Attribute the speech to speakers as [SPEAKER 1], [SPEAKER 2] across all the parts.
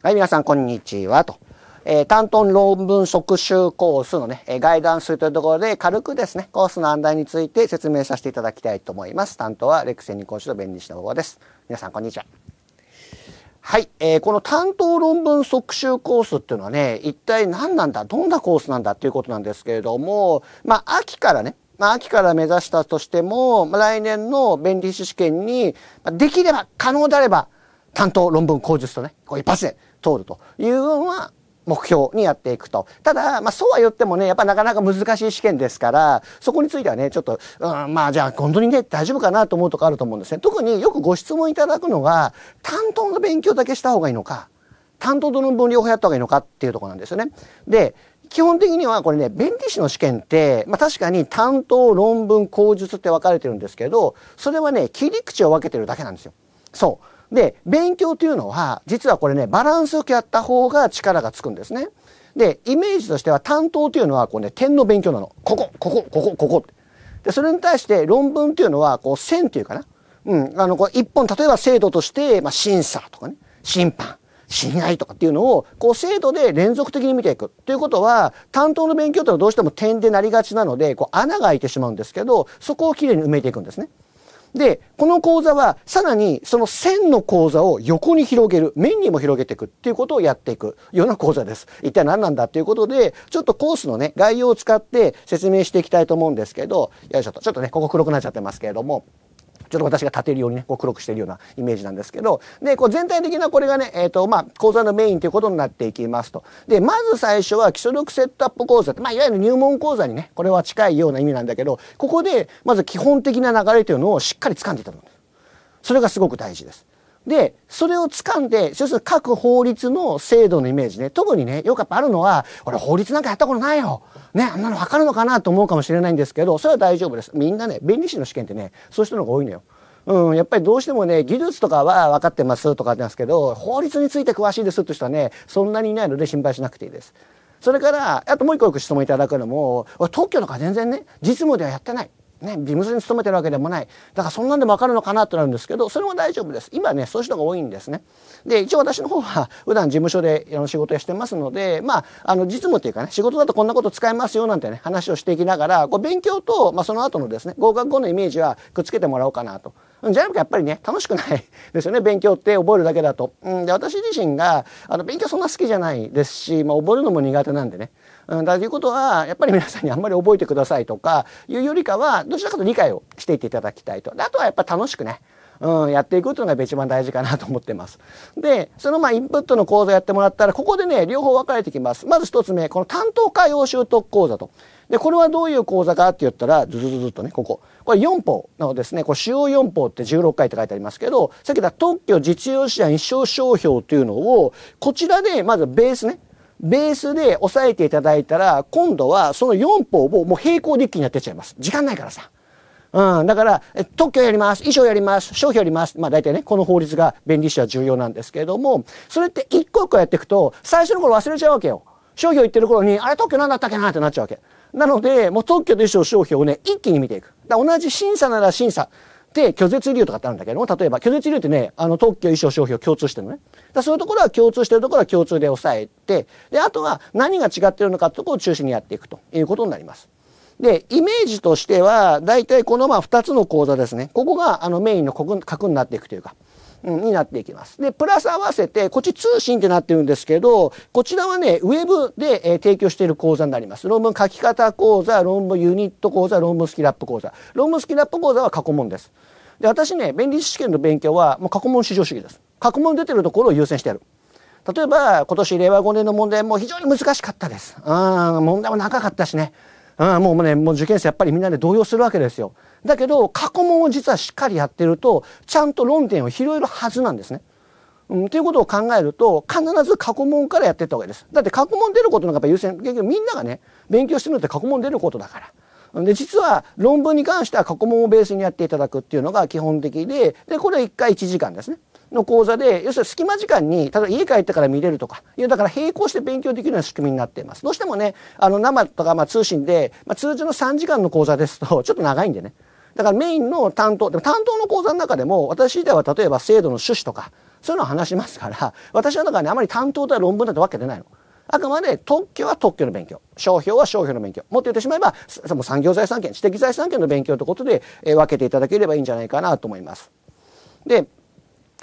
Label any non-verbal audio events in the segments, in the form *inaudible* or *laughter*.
[SPEAKER 1] はい、皆さん、こんにちは。と。えー、担当論文即習コースのね、えー、ガイダンスというところで軽くですね、コースの案内について説明させていただきたいと思います。担当はレクセニ講師の弁理士の方です。皆さん、こんにちは。はい、えー、この担当論文即習コースっていうのはね、一体何なんだ、どんなコースなんだっていうことなんですけれども、まあ、秋からね、まあ、秋から目指したとしても、まあ、来年の弁理士試験に、できれば、可能であれば、担当論文講述とね、こう一発で通るというのは目標にやっていくと。ただ、まあ、そうは言ってもね、やっぱなかなか難しい試験ですから、そこについてはね、ちょっと、うん、まあ、じゃあ、本当にね、大丈夫かなと思うとこあると思うんですね。特によくご質問いただくのが、担当の勉強だけした方がいいのか、担当との分両方やった方がいいのかっていうとこなんですよね。で、基本的にはこれね、弁理士の試験って、まあ確かに担当、論文、口述って分かれてるんですけど、それはね、切り口を分けてるだけなんですよ。そう。で、勉強というのは、実はこれね、バランスよくやった方が力がつくんですね。で、イメージとしては担当というのは、こうね、点の勉強なの。ここ、ここ、ここ、ここ。で、それに対して論文というのは、こう、線というかな。うん、あの、こう、一本、例えば制度として、まあ、審査とかね、審判、親愛とかっていうのを、こう、制度で連続的に見ていく。ということは、担当の勉強というのはどうしても点でなりがちなので、こう、穴が開いてしまうんですけど、そこをきれいに埋めていくんですね。で、この講座はさらにその線の講座を横に広げる、面にも広げていくっていうことをやっていくような講座です。一体何なんだっていうことで、ちょっとコースのね、概要を使って説明していきたいと思うんですけど、よいしょと、ちょっとね、ここ黒くなっちゃってますけれども、ちょっと私が立てるようにねこう黒くしてるようなイメージなんですけどでこう全体的なこれがね、えーとまあ、講座のメインということになっていきますとでまず最初は基礎力セットアップ講座、まあ、いわゆる入門講座にねこれは近いような意味なんだけどここでまず基本的な流れというのをしっかり掴んでいただそれがすごく大事です。で、それを掴んで、そして各法律の制度のイメージね。特にね、よくやっぱあるのは、俺法律なんかやったことないよ。ね、あんなのかるのかなと思うかもしれないんですけど、それは大丈夫です。みんなね、弁理士の試験ってね、そういう人の方が多いのよ。うん、やっぱりどうしてもね、技術とかは分かってますとかなんですけど、法律について詳しいですって人はね、そんなにいないので心配しなくていいです。それから、あともう一個質問いただくのも、特許とか全然ね、実務ではやってない。ね、ビームスに勤めてるわけでもないだからそんなんでも分かるのかなってなるんですけどそれも大丈夫です今ねそういう人が多いんですねで一応私の方は普段事務所で仕事をしてますのでまああの実務というかね仕事だとこんなこと使えますよなんてね話をしていきながらこう勉強と、まあ、その後のですね合格後のイメージはくっつけてもらおうかなとじゃなくてやっぱりね楽しくない *laughs* ですよね勉強って覚えるだけだと。うん、で私自身があの勉強そんな好きじゃないですし、まあ、覚えるのも苦手なんでね。うん、だということはやっぱり皆さんにあんまり覚えてくださいとかいうよりかはどちらかと理解をしていっていただきたいと。あとはやっぱ楽しくねうん、やっていくというのが一番大事かなと思ってます。で、そのまあインプットの講座やってもらったら、ここでね、両方分かれてきます。まず一つ目、この担当会用習得講座と。で、これはどういう講座かって言ったら、ずずずずっとね、ここ。これ4法なのですね、これ主要4法って16回って書いてありますけど、さっき言った特許実用試案一生商標というのを、こちらでまずベースね、ベースで押さえていただいたら、今度はその4法をもう並行で一気になってっちゃいます。時間ないからさ。うん、だから特許やります衣装やります商標やります、まあ、大体ねこの法律が弁理士は重要なんですけれどもそれって一個一個やっていくと最初の頃忘れちゃうわけよ。商標言ってる頃にあれ特許何だったっけなってなっちゃうわけ。なのでもう特許と衣装商標をね一気に見ていく。だ同じ審査なら審査で拒絶理由とかってあるんだけども例えば拒絶理由ってねあの特許衣装商標共通してるのね。だそういうところは共通してるところは共通で抑えてであとは何が違ってるのかってところを中心にやっていくということになります。で、イメージとしては、大体このまあ2つの講座ですね。ここがあのメインの核になっていくというか。うん、になっていきます。で、プラス合わせて、こっち通信ってなってるんですけど、こちらはね、ウェブで、えー、提供している講座になります。論文書き方講座、論文ユニット講座、論文スキラップ講座。論文スキラップ講座は過去問です。で、私ね、便利試験の勉強は、もう過去問至上主義です。過去問出てるところを優先してやる。例えば、今年令和5年の問題も非常に難しかったです。うん、問題も長かったしね。うん、もうね、もう受験生やっぱりみんなで動揺するわけですよ。だけど、過去問を実はしっかりやってると、ちゃんと論点を拾えるはずなんですね。うん、ということを考えると、必ず過去問からやっていった方がいいです。だって過去問出ることのやっぱ優先、結局みんながね、勉強してるのって過去問出ることだから。で実は論文に関しては過去問をベースにやっていただくっていうのが基本的ででこれは1回1時間ですねの講座で要するに隙間時間に例えば家帰ってから見れるとかいうだから並行して勉強できるような仕組みになっていますどうしてもねあの生とかまあ通信で、まあ、通常の3時間の講座ですとちょっと長いんでねだからメインの担当でも担当の講座の中でも私では例えば制度の趣旨とかそういうのを話しますから私の中ね、あまり担当とは論文だってわけでないの。あくまで特許は特許の勉強商標は商標の勉強もっと言ってしまえば産業財産権知的財産権の勉強ということで、えー、分けていただければいいんじゃないかなと思います。で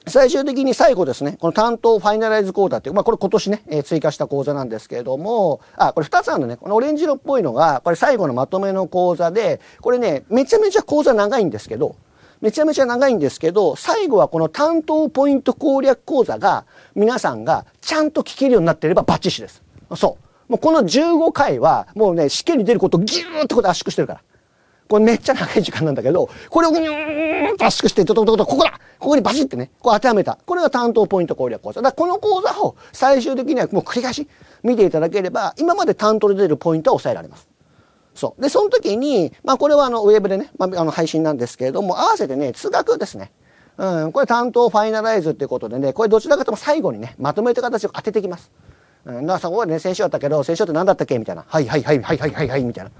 [SPEAKER 1] 最終的に最後ですね、この担当ファイナライズ講座っていう、まあこれ今年ね、えー、追加した講座なんですけれども、あ、これ2つあるのね、このオレンジ色っぽいのが、これ最後のまとめの講座で、これね、めちゃめちゃ講座長いんですけど、めちゃめちゃ長いんですけど、最後はこの担当ポイント攻略講座が、皆さんがちゃんと聞けるようになっていればバッチシです。そう。もうこの15回は、もうね、試験に出ることをギューってこと圧縮してるから。これめっちゃ長い時間なんだけど、これをぐにゅーんと圧縮して、どどどど、ここだここにバシってね、こう当てはめた。これが担当ポイント攻略講座。だからこの講座を最終的にはもう繰り返し見ていただければ、今まで担当で出るポイントは抑えられます。そう。で、その時に、まあこれはあのウェブでね、まあ、あの配信なんですけれども、合わせてね、通学ですね。うん、これ担当ファイナライズっていうことでね、これどちらかとも最後にね、まとめた形を当ててきます。うん、だからそこはね、先週あったけど、先週って何だったっけみたいな。はいはいはいはいはいはいはい、みたいな。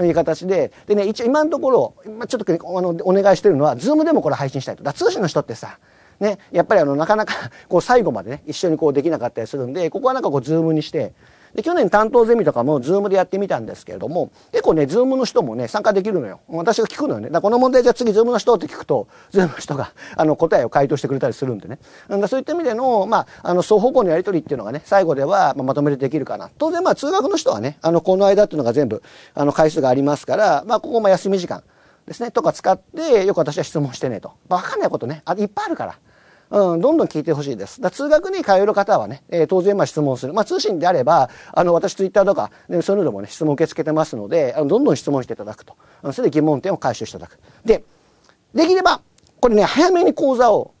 [SPEAKER 1] いう形で、でね、一応今のところ、まあ、ちょっとあのお願いしてるのは、ズームでもこれ配信したいと。だ通信の人ってさ、ね、やっぱりあのなかなかこう最後までね一緒にこうできなかったりするんでここはなんかこうズームにしてで去年担当ゼミとかもズームでやってみたんですけれども結構ねズームの人もね参加できるのよ私が聞くのよねだこの問題じゃあ次ズームの人って聞くとズームの人があの答えを回答してくれたりするんでねなんだそういった意味での,、まあ、あの双方向のやり取りっていうのがね最後では、まあ、まとめてできるかな当然まあ通学の人はねあのこの間っていうのが全部あの回数がありますから、まあ、ここも休み時間ですねとか使ってよく私は質問してねと、わかんないことねあいっぱいあるから。うん、どんどん聞いてほしいです。だ通学に通える方はね、えー、当然まあ質問する。まあ通信であれば、あの、私ツイッターとか、ね、そういうのでもね、質問受け付けてますので、あのどんどん質問していただくと。それで疑問点を回収していただく。で、できれば、これね、早めに講座を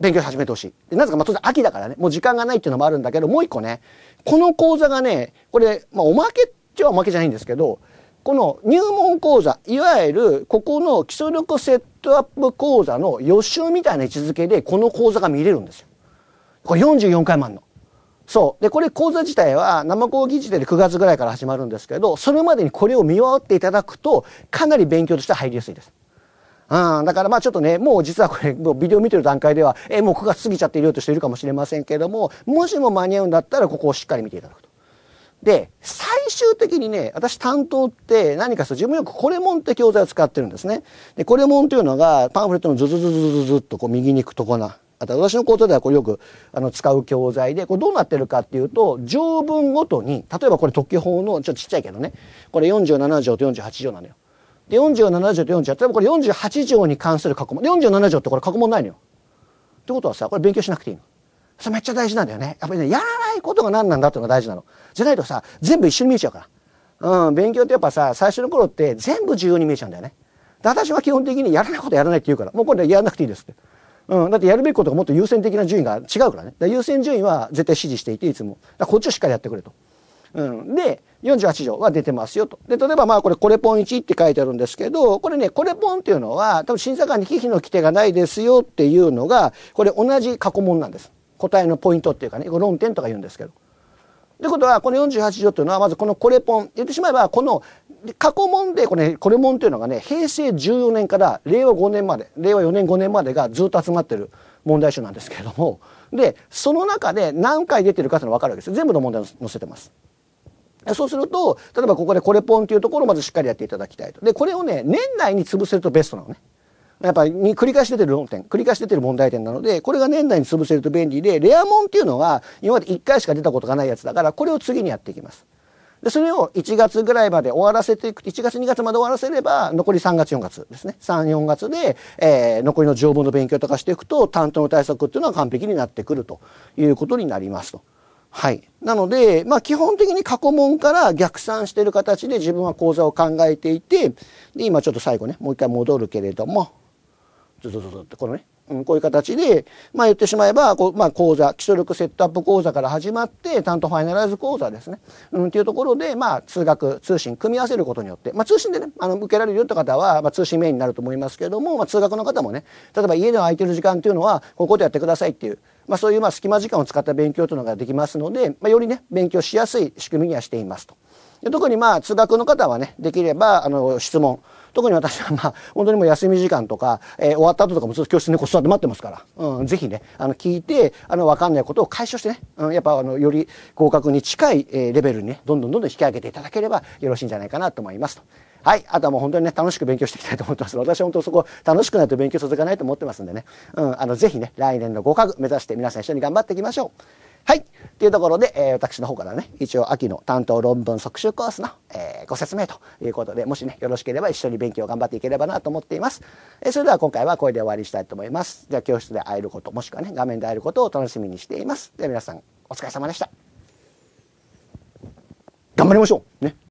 [SPEAKER 1] 勉強し始めてほしい。でなぜか、まあ、当然秋だからね、もう時間がないっていうのもあるんだけど、もう一個ね、この講座がね、これ、まあ、おまけっちゃおまけじゃないんですけど、この入門講座、いわゆるここの基礎力セットアップ講座の予習みたいな位置づけでこの講座が見れるんですよ。これ44回もあの。そう。で、これ講座自体は生講義時点で9月ぐらいから始まるんですけど、それまでにこれを見終わっていただくと、かなり勉強としては入りやすいです。うん、だからまあちょっとね、もう実はこれ、もうビデオ見てる段階では、え、もう9月過ぎちゃっているよとしているかもしれませんけれども、もしも間に合うんだったら、ここをしっかり見ていただくと。で、最終的にね、私担当って何かそう、自分よくコレモンって教材を使ってるんですね。で、コレモンというのがパンフレットのズズズズズズっとこう右に行くとこな。あと私のこ座ではこれよくあの使う教材で、これどうなってるかっていうと、条文ごとに、例えばこれ特許法の、ちょっとちっちゃいけどね、これ47条と48条なのよ。で、47条と48条、例えばこれ48条に関する過去問。47条ってこれ過去問ないのよ。ってことはさ、これ勉強しなくていいの。それめっちゃ大事なんだよね。やっぱりね、やらしいことが何なんだっていうのが大事なの。じゃないとさ、全部一緒に見えちゃうから。うん、勉強ってやっぱさ、最初の頃って全部重要に見えちゃうんだよね。で、私は基本的にやらないことやらないって言うから、もうこれはやらなくていいですって。うん、だってやるべきことがもっと優先的な順位が違うからね。だ優先順位は絶対指示していて、いつも。だこっちをしっかりやってくれと。うん、で、48条は出てますよと。で、例えばまあこれ、これポン1って書いてあるんですけど、これね、これポンっていうのは、多分審査官に忌避の規定がないですよっていうのが、これ同じ過去問なんです。答えのポイントっていうかね論点とか言うんですけど。ということはこの48条というのはまずこのこれポン言ってしまえばこの過去問でこれれもんっというのがね平成14年から令和5年まで令和4年5年までがずっと集まってる問題集なんですけれどもでその中で何回出てるかというのが分かるわけです全部の問題を載せてます。そうすると例えばここでこれポンていうところをまずしっかりやっていただきたいと。でこれをね年内に潰せるとベストなのね。やっぱり繰り返し出てる論点、繰り返し出てる問題点なので、これが年内に潰せると便利で、レアモンっていうのは今まで1回しか出たことがないやつだから、これを次にやっていきます。で、それを1月ぐらいまで終わらせていく、1月2月まで終わらせれば、残り3月4月ですね。3、4月で、えー、残りの条文の勉強とかしていくと、担当の対策っていうのは完璧になってくるということになりますと。はい。なので、まあ基本的に過去問から逆算している形で自分は講座を考えていて、で、今ちょっと最後ね、もう一回戻るけれども、ずずずずってこのね、うん、こういう形で、まあ言ってしまえば、こうまあ講座、基礎力セットアップ講座から始まって、担当ファイナライズ講座ですね。うん、っていうところで、まあ通学、通信組み合わせることによって、まあ通信でね、あの、受けられるよって方は、まあ通信メインになると思いますけれども、まあ通学の方もね、例えば家で空いてる時間っていうのは、こういうことやってくださいっていう、まあそういうまあ隙間時間を使った勉強というのができますので、まあよりね、勉強しやすい仕組みにはしていますと。特にまあ通学の方はね、できれば、あの、質問、特に私はまあ、本当にもう休み時間とか、えー、終わった後とかもずっと教室にこう座って待ってますから、うん、ぜひね、あの、聞いて、あの、わかんないことを解消してね、うん、やっぱあの、より合格に近い、えー、レベルにね、どんどんどんどん引き上げていただければよろしいんじゃないかなと思いますと。はい。あとはもう本当にね、楽しく勉強していきたいと思ってます。私は本当そこ、楽しくないと勉強続かないと思ってますんでね。うん、あの、ぜひね、来年の合格目指して皆さん一緒に頑張っていきましょう。はい。っていうところで、えー、私の方からね、一応秋の担当論文即習コースの、えー、ご説明ということで、もしね、よろしければ一緒に勉強頑張っていければなと思っています。えー、それでは今回はこれで終わりにしたいと思います。じゃあ教室で会えること、もしくはね、画面で会えることを楽しみにしています。では皆さん、お疲れ様でした。頑張りましょうね